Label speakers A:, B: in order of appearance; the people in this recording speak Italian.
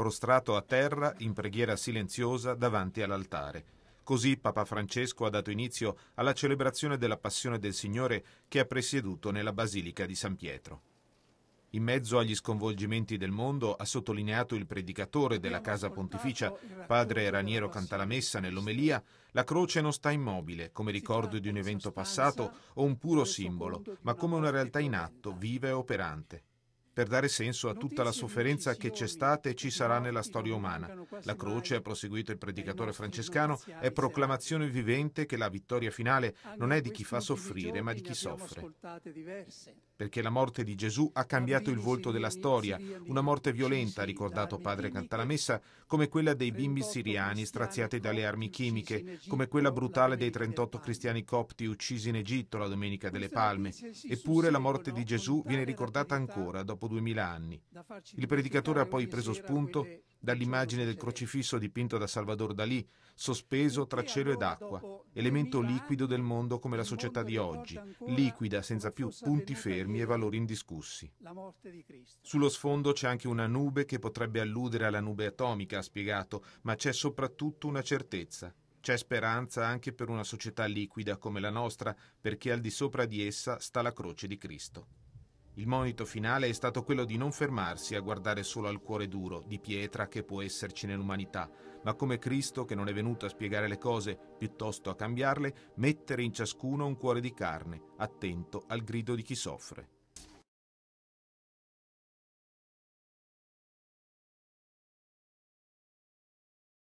A: prostrato a terra in preghiera silenziosa davanti all'altare. Così Papa Francesco ha dato inizio alla celebrazione della Passione del Signore che ha presieduto nella Basilica di San Pietro. In mezzo agli sconvolgimenti del mondo, ha sottolineato il predicatore della Casa Pontificia, padre Raniero Cantalamessa, nell'omelia, la croce non sta immobile, come ricordo di un evento passato o un puro simbolo, ma come una realtà in atto, viva e operante per dare senso a tutta la sofferenza che c'è stata e ci sarà nella storia umana. La croce, ha proseguito il predicatore francescano, è proclamazione vivente che la vittoria finale non è di chi fa soffrire, ma di chi soffre. Perché la morte di Gesù ha cambiato il volto della storia, una morte violenta, ha ricordato padre Cantalamessa, come quella dei bimbi siriani straziati dalle armi chimiche, come quella brutale dei 38 cristiani copti uccisi in Egitto la domenica delle Palme. Eppure la morte di Gesù viene ricordata ancora dopo duemila anni. Il predicatore ha poi preso spunto dall'immagine del crocifisso dipinto da Salvador Dalì, sospeso tra cielo ed acqua, elemento liquido del mondo come la società di oggi, liquida senza più punti fermi e valori indiscussi. Sullo sfondo c'è anche una nube che potrebbe alludere alla nube atomica, ha spiegato, ma c'è soprattutto una certezza. C'è speranza anche per una società liquida come la nostra, perché al di sopra di essa sta la croce di Cristo. Il monito finale è stato quello di non fermarsi a guardare solo al cuore duro, di pietra che può esserci nell'umanità, ma come Cristo, che non è venuto a spiegare le cose, piuttosto a cambiarle, mettere in ciascuno un cuore di carne, attento al grido di chi soffre.